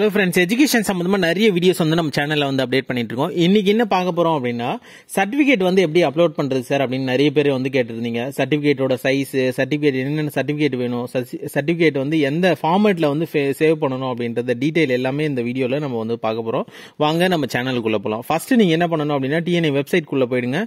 hello friends education சம்மந்தமாக நிறைய videos வந்து நம்ம சேனலில் வந்து அப்டேட் பண்ணிட்டு இருக்கோம் இன்றைக்கி என்ன பார்க்க போகிறோம் அப்படின்னா சர்டிஃபிகேட் வந்து எப்படி அப்லோட் பண்ணுறது சார் அப்படின்னு நிறைய பேர் வந்து கேட்டிருந்தீங்க சர்டிஃபிகேட்டோட சைஸ் சர்டிஃபிகேட் என்னென்ன சர்டிஃபிகேட் வேணும் சர்டிஃபிகேட் வந்து எந்த ஃபார்மேட்டில் வந்து சேவ் பண்ணணும் அப்படின்றத டீட்டெயில் எல்லாமே இந்த வீடியோவில் நம்ம வந்து பார்க்க போகிறோம் வாங்க நம்ம சேனலுக்குள்ளே போகலாம் ஃபஸ்ட்டு நீங்கள் என்ன பண்ணணும் அப்படின்னா டிஎன்ஏ வெப்சைட்குள்ளே போயிடுங்க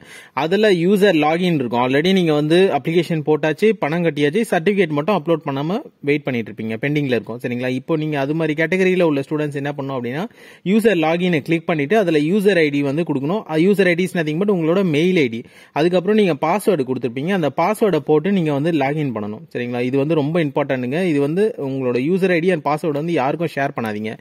அதில் யூசர் லாகின் இருக்கும் ஆல்ரெடி நீங்கள் வந்து அப்ளிகேஷன் போட்டாச்சு பணம் கட்டியாச்சு சர்டிஃபிகேட் மட்டும் அப்லோட் பண்ணாமல் வெயிட் பண்ணிட்டு இருப்பீங்க பெண்டிங்கில் இருக்கும் சரிங்களா இப்போ நீங்கள் அது மாதிரி கேட்டகரியில் உள்ள ஸ்டூடெண்ட்ஸ் என்ன பண்ணணும் அப்படின்னா யூசர் லாகினை கிளிக் பண்ணிட்டு அதில் யூசர் ஐடி வந்து கொடுக்கணும் யூசர் ஐடிஸ் நத்திங் பட் உங்களோட மெயில் ஐடி அதுக்கப்புறம் நீங்கள் பாஸ்வேர்டு கொடுத்துருப்பீங்க அந்த பாஸ்வேர்டை போட்டு நீங்கள் வந்து லாகின் பண்ணணும் சரிங்களா இது வந்து ரொம்ப இம்பார்ட்டன்ட்டுங்க இது வந்து உங்களோட யூசர் ஐடி அண்ட் பாஸ்வேர்டு வந்து யாருக்கும் ஷேர் பண்ணாதீங்க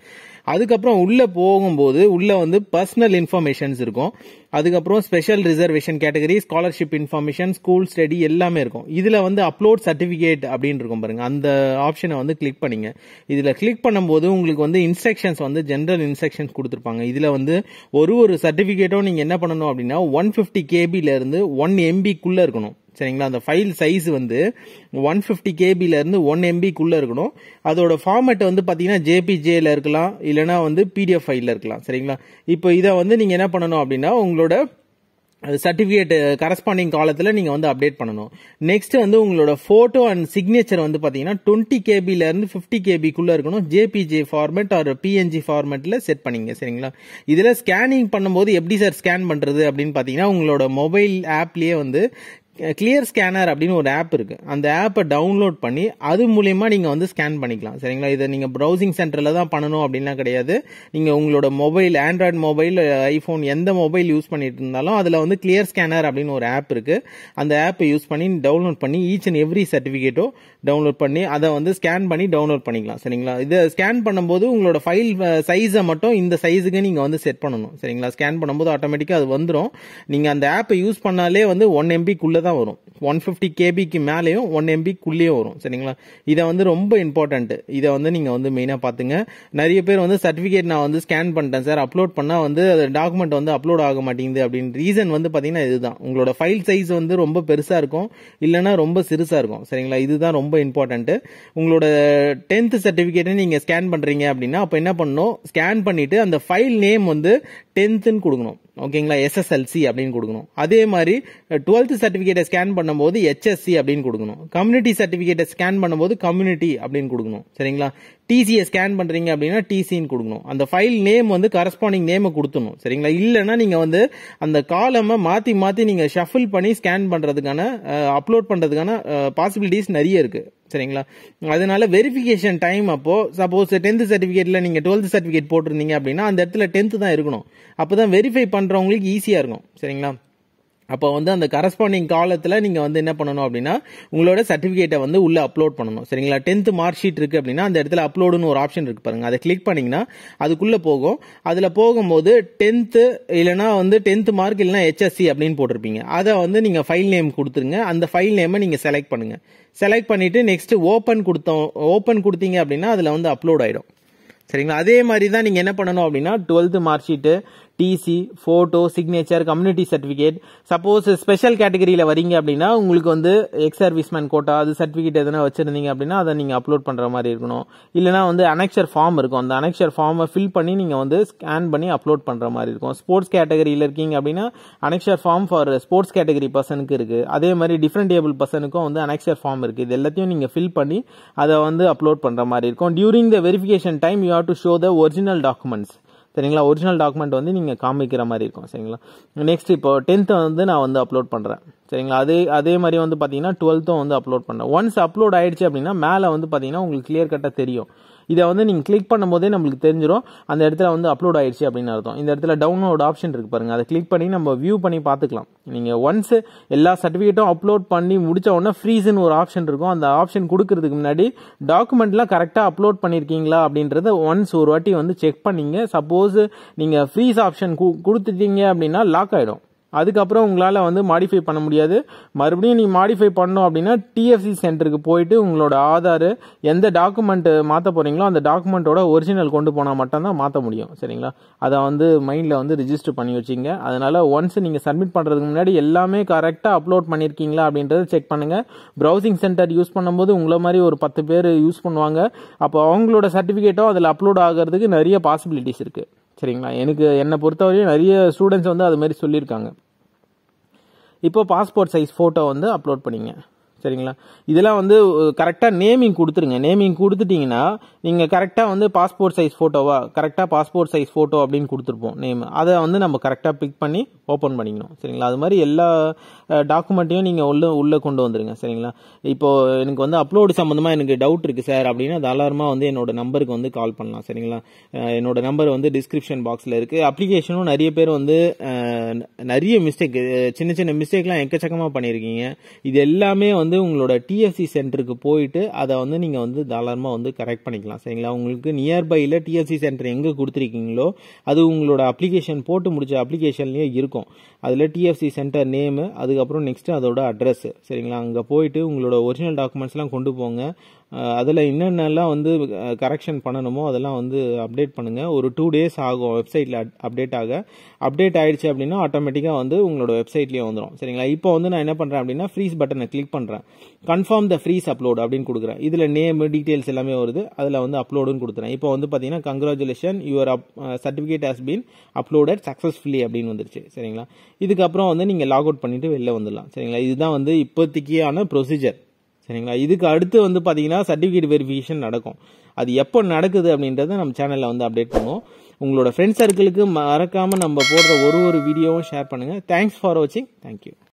அதுக்கப்புறம் உள்ளே போகும்போது உள்ளே வந்து பர்சனல் இன்ஃபர்மேஷன்ஸ் இருக்கும் அதுக்கப்புறம் special reservation category scholarship information school study எல்லாமே இருக்கும் இதில் வந்து அப்லோட் சர்டிஃபிகேட் அப்படின்னு இருக்கும் பாருங்க அந்த ஆப்ஷனை வந்து கிளிக் பண்ணிங்க இதில் கிளிக் பண்ணும்போது உங்களுக்கு வந்து இன்ஸ்ட்ரக்ஷன்ஸ் வந்து ஜென்ரல் இன்ஸ்ட்ரக்ஷன்ஸ் கொடுத்துருப்பாங்க இதில் வந்து ஒரு ஒரு சர்டிஃபிகேட்டும் நீங்கள் என்ன பண்ணணும் அப்படின்னா ஒன் ஃபிஃப்டி கேபியிலேருந்து ஒன் எம்பிக்குள்ள இருக்கணும் சரிங்களா அந்த ஃபைல் சைஸ் வந்து ஒன் ஃபிஃப்டி கேபியில இருந்து ஒன் எம்பிக்குள்ளே இருக்கணும் அதோட ஃபார்மேட் வந்து பார்த்தீங்கன்னா ஜேபிஜேயில் இருக்கலாம் இல்லைனா வந்து பிடிஎஃப் ஃபைலில் இருக்கலாம் சரிங்களா இப்போ இதை வந்து நீங்கள் என்ன பண்ணணும் அப்படின்னா உங்களோட சர்டிபிகேட் கரஸ்பாண்டிங் காலத்தில் நீங்கள் வந்து அப்டேட் பண்ணணும் நெக்ஸ்ட் வந்து உங்களோட ஃபோட்டோ அண்ட் சிக்னேச்சர் வந்து பார்த்தீங்கன்னா டுவெண்ட்டி இருந்து ஃபிஃப்டி கேபிக்குள்ளே இருக்கணும் ஜேபிஜே ஃபார்மேட் ஆர் பிஎன்ஜி ஃபார்மேட்டில் செட் பண்ணிங்க சரிங்களா இதில் ஸ்கேனிங் பண்ணும்போது எப்படி சார் ஸ்கேன் பண்ணுறது அப்படின்னு பார்த்தீங்கன்னா உங்களோட மொபைல் ஆப்லேயே வந்து கிளியர் ஸ்கேனர் அப்படின்னு ஒரு ஆப் இருக்குது அந்த ஆப்பை டவுன்லோட் பண்ணி அது மூலிமா நீங்கள் வந்து ஸ்கேன் பண்ணிக்கலாம் சரிங்களா இதை நீங்கள் ப்ரௌசிங் சென்டரில் தான் பண்ணணும் அப்படின்லாம் கிடையாது நீங்கள் உங்களோட மொபைல் ஆண்ட்ராய்டு மொபைல் ஐஃபோன் எந்த மொபைல் யூஸ் பண்ணிட்டு இருந்தாலும் அதில் வந்து கிளியர் ஸ்கேனர் அப்படின்னு ஒரு ஆப் இருக்குது அந்த ஆப்பை யூஸ் பண்ணி டவுன்லோட் பண்ணி ஈச் அண்ட் எவ்ரி சர்டிஃபிகேட்டோ டவுன்லோட் பண்ணி அதை வந்து ஸ்கேன் பண்ணி டவுன்லோட் பண்ணிக்கலாம் சரிங்களா இதை ஸ்கேன் பண்ணும்போது உங்களோட ஃபைல் சைஸை மட்டும் இந்த சைஸுக்கு நீங்கள் வந்து செட் பண்ணணும் சரிங்களா ஸ்கேன் பண்ணும்போது ஆட்டோமேட்டிக்காக அது வந்துடும் நீங்கள் அந்த ஆப்பை யூஸ் பண்ணாலே வந்து ஒன் எம்பிக்குள்ளே தான் தான் வரும் ஒன் ஃபிஃப்டி கேபிக்கு மேலேயும் ஒன் எம்பிக்குள்ளேயும் வரும் சரிங்களா இதை வந்து ரொம்ப இம்பார்ட்டன்ட் இதை வந்து நீங்கள் வந்து மெயினாக பார்த்துங்க நிறைய பேர் வந்து சர்டிஃபிகேட் நான் வந்து ஸ்கேன் பண்ணிட்டேன் சார் அப்லோட் பண்ணால் வந்து அது டாக்குமெண்ட் வந்து அப்லோட் ஆக மாட்டேங்குது அப்படின்னு ரீசன் வந்து பார்த்தீங்கன்னா இதுதான் உங்களோட ஃபைல் சைஸ் வந்து ரொம்ப பெருசாக இருக்கும் இல்லைனா ரொம்ப சிறுசாக இருக்கும் சரிங்களா இதுதான் ரொம்ப இம்பார்ட்டன்ட்டு உங்களோட டென்த் சர்டிஃபிகேட்டை நீங்கள் ஸ்கேன் பண்ணுறீங்க அப்படின்னா அப்போ என்ன பண்ணணும் ஸ்கேன் பண்ணிவிட்டு அந்த ஃபைல் நேம் வந்து டென்த்துன்னு கொடுக்கணும் ஓகேங்களா எஸ்எஸ்எல்சி அப்படின்னு கொடுக்கணும் அதே மாதிரி டுவெல்த் சர்டிஃபிகேட்டை ஸ்கேன் பண்ணும்போது ஹெச்எஸ்சி அப்படின்னு கொடுக்கணும் கம்யூனிட்டி சர்டிஃபிகேட்டை ஸ்கேன் பண்ணும்போது கம்யூனிட்டி அப்படின்னு கொடுக்கணும் சரிங்களா டிசியை ஸ்கேன் பண்ணுறீங்க அப்படின்னா டிசின்னு கொடுக்கணும் அந்த ஃபைல் நேம் வந்து கரஸ்பாண்டிங் நேமை கொடுத்துணும் சரிங்களா இல்லைன்னா நீங்கள் வந்து அந்த காலமை மாற்றி மாற்றி நீங்கள் ஷஃபில் பண்ணி ஸ்கேன் பண்ணுறதுக்கான அப்லோட் பண்ணுறதுக்கான பாசிபிலிட்டிஸ் நிறைய இருக்குது சரிங்களா அதனால வெரிஃபிகேஷன் டைம் அப்போ சப்போஸ் டென்த் சர்டிஃபிகேட்டில் நீங்கள் டுவெல்த் சர்டிஃபிகேட் போட்டிருந்தீங்க அப்படின்னா அந்த இடத்துல டென்த்து தான் இருக்கணும் அப்போ தான் வெரிஃபை பண்ணுறவங்களுக்கு ஈஸியாக இருக்கும் சரிங்களா அப்போ வந்து அந்த கரஸ்பாண்டிங் காலத்தில் நீங்கள் வந்து என்ன பண்ணணும் அப்படின்னா உங்களோட சர்டிஃபிகேட்டை வந்து உள்ளே அப்லோட் பண்ணணும் சரிங்களா டென்த் மார்க் ஷீட் இருக்குது அப்படின்னா அந்த இடத்துல அப்லோடுன்னு ஒரு ஆப்ஷன் இருக்குது பாருங்கள் அதை கிளிக் பண்ணிங்கன்னா அதுக்குள்ளே போகும் அதில் போகும்போது டென்த்து இல்லைனா வந்து டென்த் மார்க் இல்லைனா ஹெச்எஸ்சி அப்படின்னு போட்டிருப்பீங்க அதை வந்து நீங்கள் ஃபைல் நேம் கொடுத்துருங்க அந்த ஃபைல் நேமை நீங்கள் செலக்ட் பண்ணுங்கள் செலக்ட் பண்ணிவிட்டு நெக்ஸ்ட் ஓப்பன் கொடுத்தோம் ஓப்பன் கொடுத்தீங்க அப்படின்னா அதில் வந்து அப்லோட் ஆகிடும் சரிங்களா அதே மாதிரி தான் நீங்கள் என்ன பண்ணணும் அப்படின்னா twelfth mark sheet TC photo signature community certificate suppose special கேட்டகரியில் வரீங்க அப்படின்னா உங்களுக்கு வந்து எக்ஸ் மேன் கோட்டா அது சர்டிஃபிகேட் எதனா வச்சுருந்தீங்க அப்படின்னா அதை நீங்கள் அப்லோட் பண்ணுற மாதிரி இருக்கணும் இல்லைனா வந்து அனெக்சர் ஃபார்ம் இருக்கும் அந்த அனெக்சர் ஃபார்மை ஃபில் பண்ணி நீங்கள் வந்து ஸ்கேன் பண்ணி அப்லோட் பண்ணுற மாதிரி இருக்கும் ஸ்போர்ட்ஸ் கேட்டகரியில் இருக்கீங்க அப்படின்னா annexure form for sports category பர்சனுக்கு இருக்குது அதே மாதிரி டிஃப்ரெண்ட் டேபிள் பர்சனுக்கும் வந்து அனெக்சர் ஃபார்ம் இருக்குது இது எல்லாத்தையும் நீங்கள் ஃபில் பண்ணி அதை வந்து அப்லோட் பண்ணுற மாதிரி இருக்கும் during the verification time you have to show the original documents சரிங்களா ஒரிஜினல் டாக்குமெண்ட் வந்து நீங்கள் காமிக்கிற மாதிரி இருக்கும் சரிங்களா நெக்ஸ்ட் இப்போ டென்த்து வந்து நான் வந்து அப்லோட் பண்ணுறேன் சரிங்களா அதே அதே மாதிரி வந்து பார்த்தீங்கன்னா டுவெல்த்தும் வந்து அப்லோட் பண்ணுறேன் ஒன்ஸ் அப்லோட் ஆயிடுச்சு அப்படின்னா மேலே வந்து பார்த்தீங்கன்னா உங்களுக்கு கிளியர் கட்டாக தெரியும் இதை வந்து நீங்கள் கிளிக் பண்ணும்போதே நம்மளுக்கு தெரிஞ்சிடும் அந்த இடத்துல வந்து அப்லோட் ஆயிடுச்சு அப்படின்னு அர்த்தம் இந்த இடத்துல டவுன்லோட் ஆப்ஷன் இருக்குது பாருங்கள் அதை கிளிக் பண்ணி நம்ம வியூ பண்ணி பார்த்துக்கலாம் நீங்கள் ஒன்ஸ் எல்லா சர்டிஃபிகேட்டும் அப்லோட் பண்ணி முடிச்ச உடனே ஃப்ரீஸ்னு ஒரு ஆப்ஷன் இருக்கும் அந்த ஆப்ஷன் கொடுக்கறதுக்கு முன்னாடி டாக்குமெண்ட்லாம் கரெக்டாக அப்லோட் பண்ணியிருக்கீங்களா அப்படின்றத ஒன்ஸ் ஒரு வாட்டி வந்து செக் பண்ணிங்க சப்போஸ் நீங்கள் ஃப்ரீஸ் ஆப்ஷன் கொடுத்துட்டீங்க அப்படின்னா லாக் ஆகிடும் அதுக்கப்புறம் உங்களால் வந்து மாடிஃபை பண்ண முடியாது மறுபடியும் நீ மாடிஃபை பண்ணோம் அப்படின்னா டிஎஃப்சி சென்டருக்கு போயிட்டு உங்களோட ஆதார் எந்த டாக்குமெண்ட்டு மாற்ற போகிறீங்களோ அந்த டாக்குமெண்ட்டோட ஒரிஜினல் கொண்டு போனால் மட்டும்தான் மாற்ற முடியும் சரிங்களா அதை வந்து மைண்டில் வந்து ரிஜிஸ்டர் பண்ணி வச்சிங்க அதனால் ஒன்ஸ் நீங்கள் சப்மிட் பண்ணுறதுக்கு முன்னாடி எல்லாமே கரெக்டாக அப்லோட் பண்ணியிருக்கீங்களா அப்படின்றத செக் பண்ணுங்கள் ப்ரௌசிங் சென்டர் யூஸ் பண்ணும்போது உங்களை மாதிரி ஒரு பத்து பேர் யூஸ் பண்ணுவாங்க அப்போ அவங்களோட சர்டிஃபிகேட்டும் அதில் அப்லோட் ஆகிறதுக்கு நிறைய பாசிபிலிட்டிஸ் இருக்குது சரிங்களா எனக்கு என்னை பொறுத்தவரையும் நிறைய ஸ்டூடெண்ட்ஸ் வந்து அது மாதிரி சொல்லியிருக்காங்க இப்போ பாஸ்போர்ட் சைஸ் ஃபோட்டோ வந்து அப்லோட் பண்ணிங்க சரிங்களா இதெல்லாம் வந்து கரெக்டாக நேமிங் கொடுத்துருங்க நேமிங் கொடுத்துட்டிங்கன்னா நீங்கள் கரெக்டாக வந்து பாஸ்போர்ட் சைஸ் ஃபோட்டோவா கரெக்டாக பாஸ்போர்ட் சைஸ் ஃபோட்டோ அப்படின்னு கொடுத்துருப்போம் நேம் அதை வந்து நம்ம கரெக்டாக பிக் பண்ணி ஓப்பன் பண்ணிக்கணும் சரிங்களா அது மாதிரி எல்லா டாக்குமெண்ட்டையும் நீங்கள் உள்ளே உள்ளே கொண்டு வந்துருங்க சரிங்களா இப்போது எனக்கு வந்து அப்லோடு சம்மந்தமாக எனக்கு டவுட் இருக்குது சார் அப்படின்னா தாராளமாக வந்து என்னோட நம்பருக்கு வந்து கால் பண்ணலாம் சரிங்களா என்னோட நம்பர் வந்து டிஸ்கிரிப்ஷன் பாக்ஸில் இருக்குது அப்ளிகேஷனும் நிறைய பேர் வந்து நிறைய மிஸ்டேக் சின்ன சின்ன மிஸ்டேக்லாம் எக்கச்சக்கமாக பண்ணியிருக்கீங்க இது எல்லாமே வந்து வந்து உங்களோட டிஎஃப்சி சென்டருக்கு போயிட்டு அதை வந்து நீங்கள் வந்து தாராளமாக வந்து கரெக்ட் பண்ணிக்கலாம் சரிங்களா உங்களுக்கு நியர்பையில் டிஎஃப்சி சென்டர் எங்கே கொடுத்துருக்கீங்களோ அது உங்களோட அப்ளிகேஷன் போட்டு முடிச்ச அப்ளிகேஷன்லேயே இருக்கும் அதில் டிஎஃப்சி சென்டர் நேமு அதுக்கப்புறம் நெக்ஸ்ட்டு அதோட அட்ரஸ்ஸு சரிங்களா அங்கே போயிட்டு உங்களோட ஒரிஜினல் டாக்குமெண்ட்ஸ்லாம் கொண்டு போங்க அதில் என்னென்னலாம் வந்து கரெக்ஷன் பண்ணணுமோ அதெல்லாம் வந்து அப்டேட் பண்ணுங்கள் ஒரு டூ டேஸ் ஆகும் வெப்சைட்டில் அப்டேட் ஆக அப்டேட் ஆகிடுச்சு அப்படின்னா ஆட்டோமேட்டிக்காக வந்து உங்களோட வெப்சைட்லேயே வந்துடும் சரிங்களா இப்போ வந்து நான் என்ன பண்ணுறேன் அப்படின்னா ஃப்ரீஸ் பட்டனை கிளிக் பண்ணுறேன் கன்ஃபார்ம் த ஃப்ரீஸ் அப்லோட் அப்படின்னு கொடுக்குறேன் இதில் நேமு டீட்டெயில்ஸ் எல்லாமே வருது அதில் வந்து அப்லோடுன்னு கொடுத்துறேன் இப்போ வந்து பார்த்தீங்கன்னா congratulation your up certificate has been uploaded successfully அப்படின்னு வந்துருச்சு சரிங்களா இதுக்கப்புறம் வந்து நீங்கள் லாக் அவுட் பண்ணிவிட்டு வெளில வந்துடலாம் சரிங்களா இதுதான் வந்து இப்போதைக்கியான ப்ரொசீஜர் சரிங்களா இதுக்கு அடுத்து வந்து பார்த்தீங்கன்னா சர்டிஃபிகேட் வெரிஃபிகேஷன் நடக்கும் அது எப்போ நடக்குது அப்படின்றத நம்ம சேனலில் வந்து அப்டேட் பண்ணுவோம் உங்களோட ஃப்ரெண்ட்ஸ் சர்க்கிளுக்கு மறக்காமல் நம்ம போடுற ஒரு ஒரு வீடியோவும் ஷேர் பண்ணுங்கள் தேங்க்ஸ் ஃபார் வாட்சிங் தேங்க்யூ